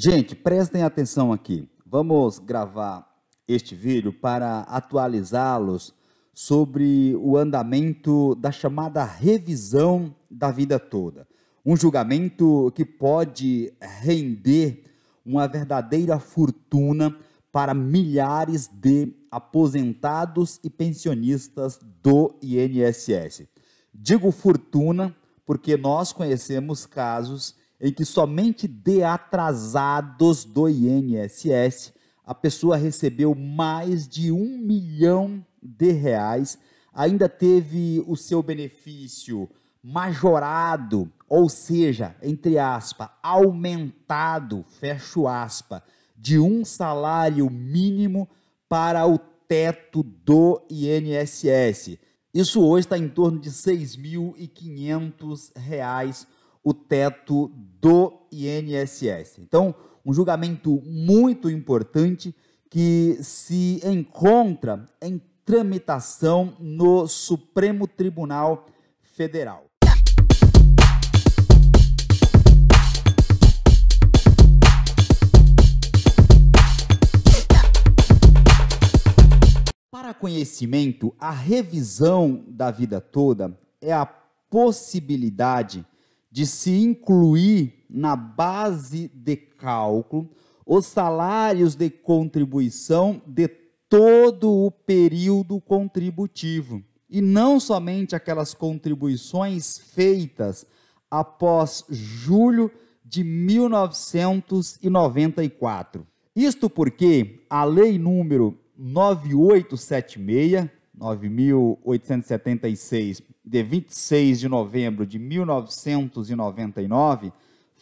Gente, prestem atenção aqui. Vamos gravar este vídeo para atualizá-los sobre o andamento da chamada revisão da vida toda. Um julgamento que pode render uma verdadeira fortuna para milhares de aposentados e pensionistas do INSS. Digo fortuna porque nós conhecemos casos em que somente de atrasados do INSS a pessoa recebeu mais de um milhão de reais, ainda teve o seu benefício majorado, ou seja, entre aspas, aumentado, fecho aspas, de um salário mínimo para o teto do INSS. Isso hoje está em torno de R$ 6.500 o teto do INSS. Então, um julgamento muito importante que se encontra em tramitação no Supremo Tribunal Federal. Para conhecimento, a revisão da vida toda é a possibilidade de se incluir na base de cálculo os salários de contribuição de todo o período contributivo, e não somente aquelas contribuições feitas após julho de 1994. Isto porque a lei número 9876 9.876, de 26 de novembro de 1999,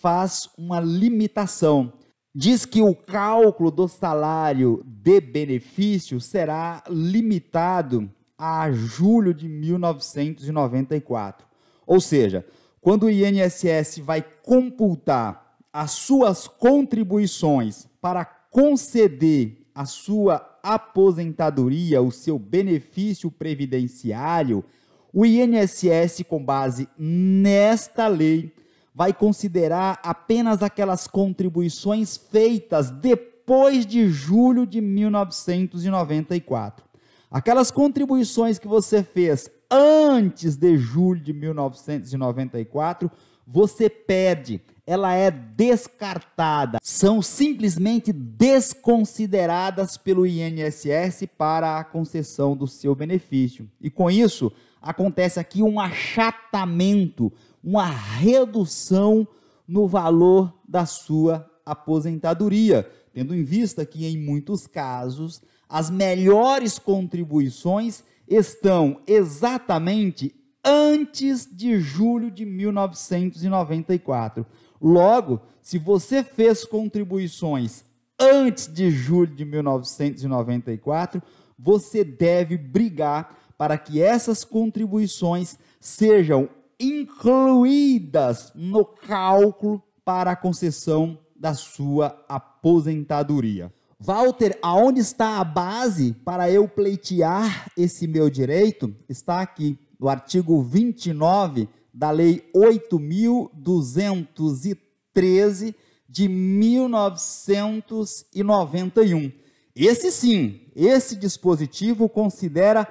faz uma limitação. Diz que o cálculo do salário de benefício será limitado a julho de 1994. Ou seja, quando o INSS vai computar as suas contribuições para conceder a sua aposentadoria, o seu benefício previdenciário, o INSS, com base nesta lei, vai considerar apenas aquelas contribuições feitas depois de julho de 1994. Aquelas contribuições que você fez antes de julho de 1994 você perde, ela é descartada, são simplesmente desconsideradas pelo INSS para a concessão do seu benefício. E com isso, acontece aqui um achatamento, uma redução no valor da sua aposentadoria, tendo em vista que em muitos casos as melhores contribuições estão exatamente antes de julho de 1994. Logo, se você fez contribuições antes de julho de 1994, você deve brigar para que essas contribuições sejam incluídas no cálculo para a concessão da sua aposentadoria. Walter, aonde está a base para eu pleitear esse meu direito? Está aqui do artigo 29 da Lei 8.213 de 1991. Esse sim, esse dispositivo considera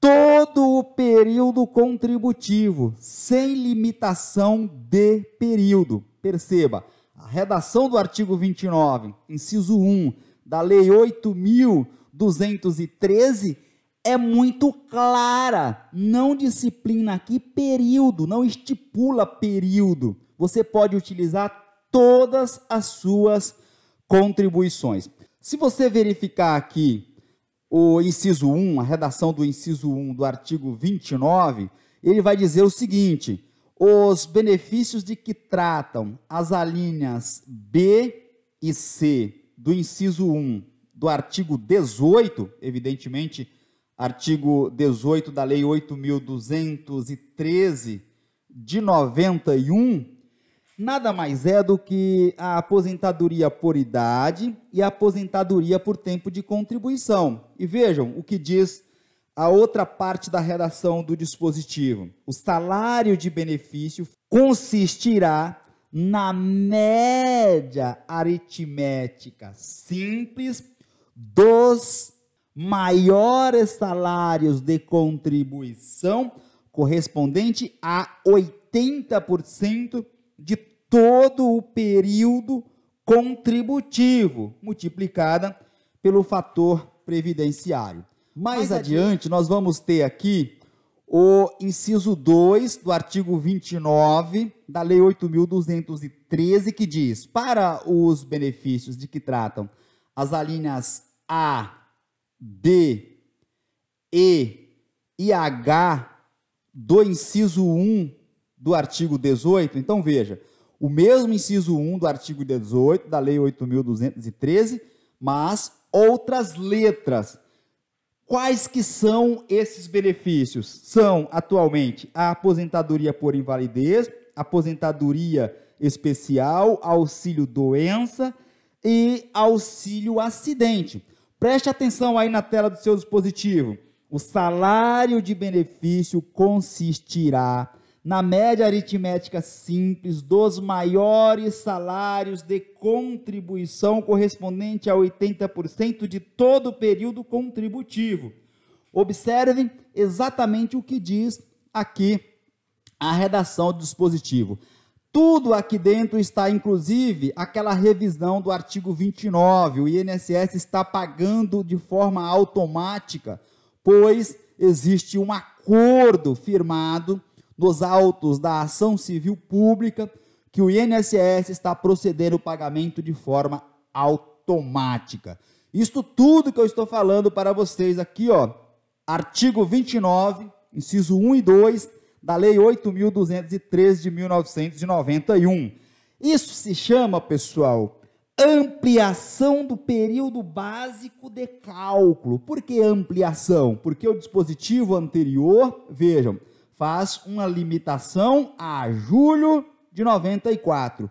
todo o período contributivo, sem limitação de período. Perceba, a redação do artigo 29, inciso 1 da Lei 8.213 é muito clara. Não disciplina aqui período, não estipula período. Você pode utilizar todas as suas contribuições. Se você verificar aqui o inciso 1, a redação do inciso 1 do artigo 29, ele vai dizer o seguinte: os benefícios de que tratam as alíneas B e C do inciso 1 do artigo 18, evidentemente artigo 18 da Lei 8.213 de 91, nada mais é do que a aposentadoria por idade e a aposentadoria por tempo de contribuição. E vejam o que diz a outra parte da redação do dispositivo. O salário de benefício consistirá na média aritmética simples dos maiores salários de contribuição, correspondente a 80% de todo o período contributivo, multiplicada pelo fator previdenciário. Mais, Mais adiante, nós vamos ter aqui o inciso 2 do artigo 29 da Lei 8.213, que diz: para os benefícios de que tratam as alíneas A D, E e H do inciso 1 do artigo 18. Então veja, o mesmo inciso 1 do artigo 18 da lei 8213, mas outras letras. Quais que são esses benefícios? São atualmente a aposentadoria por invalidez, aposentadoria especial, auxílio doença e auxílio acidente. Preste atenção aí na tela do seu dispositivo. O salário de benefício consistirá na média aritmética simples dos maiores salários de contribuição correspondente a 80% de todo o período contributivo. Observem exatamente o que diz aqui a redação do dispositivo. Tudo aqui dentro está, inclusive, aquela revisão do artigo 29. O INSS está pagando de forma automática, pois existe um acordo firmado nos autos da ação civil pública que o INSS está procedendo o pagamento de forma automática. Isto tudo que eu estou falando para vocês aqui, ó, artigo 29, inciso 1 e 2, da Lei 8.213 de 1991. Isso se chama, pessoal, ampliação do período básico de cálculo. Por que ampliação? Porque o dispositivo anterior, vejam, faz uma limitação a julho de 94.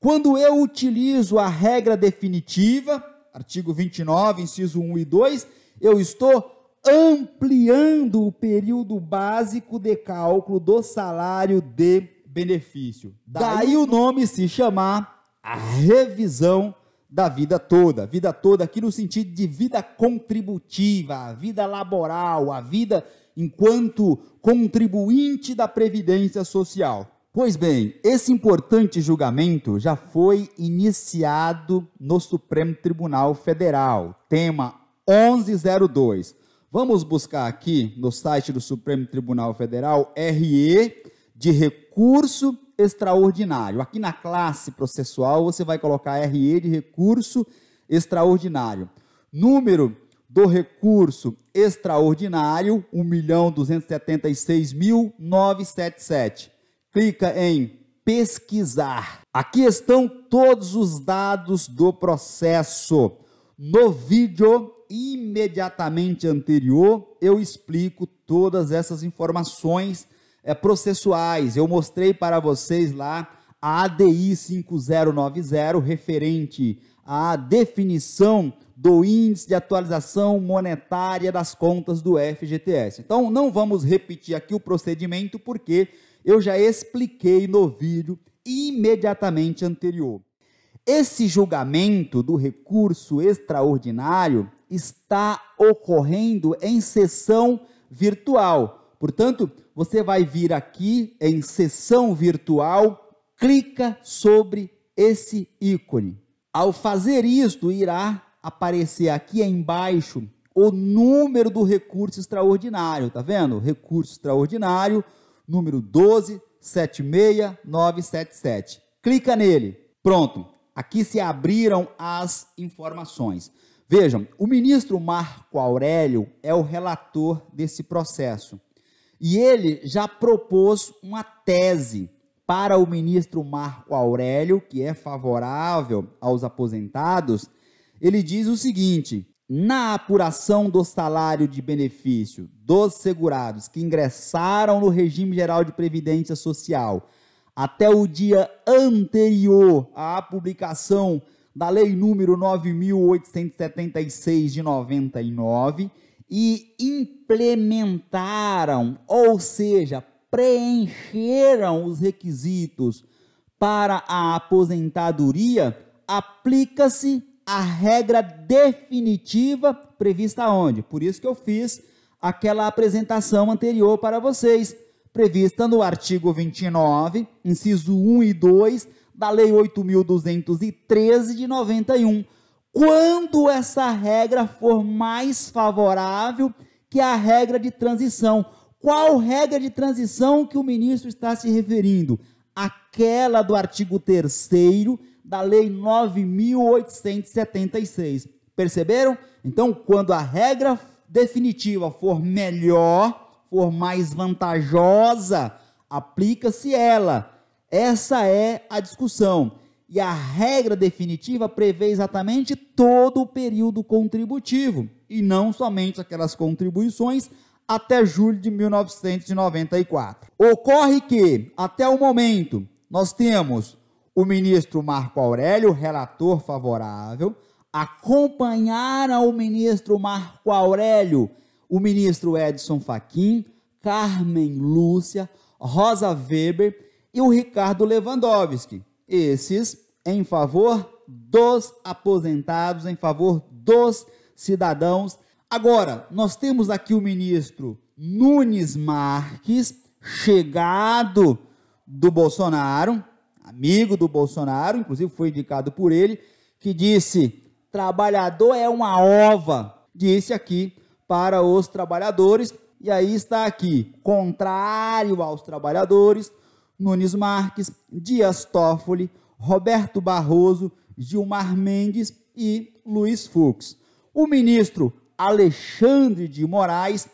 Quando eu utilizo a regra definitiva, artigo 29, inciso 1 e 2, eu estou ampliando o período básico de cálculo do salário de benefício. Daí, Daí o nome se chamar a revisão da vida toda. Vida toda aqui no sentido de vida contributiva, a vida laboral, a vida enquanto contribuinte da previdência social. Pois bem, esse importante julgamento já foi iniciado no Supremo Tribunal Federal, tema 1102. Vamos buscar aqui no site do Supremo Tribunal Federal RE de recurso extraordinário. Aqui na classe processual você vai colocar RE de recurso extraordinário. Número do recurso extraordinário 1.276.977. Clica em pesquisar. Aqui estão todos os dados do processo. No vídeo imediatamente anterior, eu explico todas essas informações é, processuais. Eu mostrei para vocês lá a ADI 5090, referente à definição do índice de atualização monetária das contas do FGTS. Então, não vamos repetir aqui o procedimento, porque eu já expliquei no vídeo imediatamente anterior. Esse julgamento do recurso extraordinário está ocorrendo em sessão virtual. Portanto, você vai vir aqui em sessão virtual, clica sobre esse ícone. Ao fazer isto, irá aparecer aqui embaixo o número do recurso extraordinário, tá vendo? Recurso extraordinário, número 1276977. Clica nele. Pronto. Aqui se abriram as informações. Vejam, o ministro Marco Aurélio é o relator desse processo. E ele já propôs uma tese para o ministro Marco Aurélio, que é favorável aos aposentados. Ele diz o seguinte: na apuração do salário de benefício dos segurados que ingressaram no regime geral de previdência social até o dia anterior à publicação da Lei número 9876 de 99 e implementaram, ou seja, preencheram os requisitos para a aposentadoria, aplica-se a regra definitiva prevista onde? Por isso que eu fiz aquela apresentação anterior para vocês, prevista no artigo 29, inciso 1 e 2 da Lei 8.213 de 91, quando essa regra for mais favorável que a regra de transição. Qual regra de transição que o ministro está se referindo? Aquela do artigo 3 da Lei 9.876. Perceberam? Então, quando a regra definitiva for melhor, for mais vantajosa, aplica-se ela. Essa é a discussão. E a regra definitiva prevê exatamente todo o período contributivo, e não somente aquelas contribuições até julho de 1994. Ocorre que, até o momento, nós temos o ministro Marco Aurélio, relator favorável, acompanharam o ministro Marco Aurélio, o ministro Edson Fachin, Carmen Lúcia, Rosa Weber e o Ricardo Lewandowski. Esses em favor dos aposentados, em favor dos cidadãos. Agora, nós temos aqui o ministro Nunes Marques, chegado do Bolsonaro, amigo do Bolsonaro, inclusive foi indicado por ele, que disse: trabalhador é uma ova, disse aqui para os trabalhadores, e aí está aqui, contrário aos trabalhadores, Nunes Marques, Dias Toffoli, Roberto Barroso, Gilmar Mendes e Luiz Fux. O ministro Alexandre de Moraes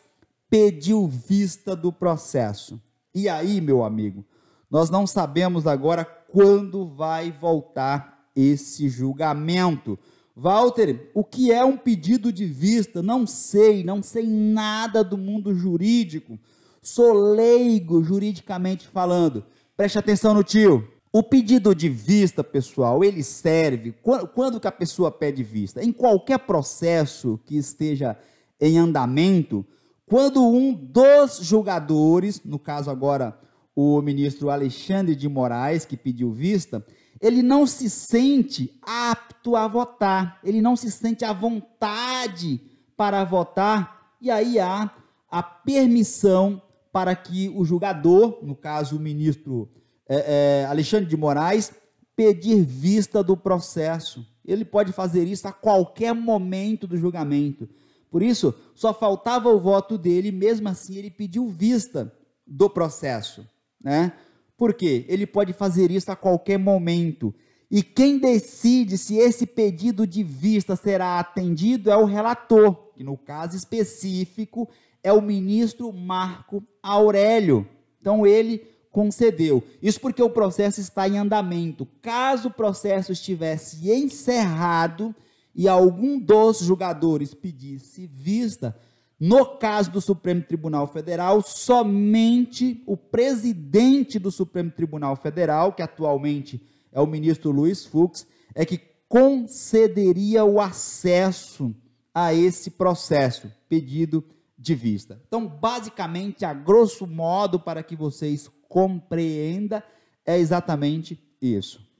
pediu vista do processo. E aí, meu amigo, nós não sabemos agora quando vai voltar esse julgamento. Walter, o que é um pedido de vista? Não sei, não sei nada do mundo jurídico. Sou leigo juridicamente falando. Preste atenção no tio. O pedido de vista, pessoal, ele serve quando, quando que a pessoa pede vista? Em qualquer processo que esteja em andamento, quando um dos julgadores, no caso agora o ministro Alexandre de Moraes, que pediu vista, ele não se sente apto a votar, ele não se sente à vontade para votar, e aí há a permissão para que o julgador, no caso o ministro é, é, Alexandre de Moraes, pedir vista do processo. Ele pode fazer isso a qualquer momento do julgamento. Por isso, só faltava o voto dele, mesmo assim ele pediu vista do processo, né? Por quê? Ele pode fazer isso a qualquer momento. E quem decide se esse pedido de vista será atendido é o relator, que no caso específico é o ministro Marco Aurélio. Então ele concedeu. Isso porque o processo está em andamento. Caso o processo estivesse encerrado e algum dos julgadores pedisse vista, no caso do Supremo Tribunal Federal, somente o presidente do Supremo Tribunal Federal, que atualmente é o ministro Luiz Fux, é que concederia o acesso a esse processo pedido de vista. Então, basicamente, a grosso modo, para que vocês compreenda, é exatamente isso.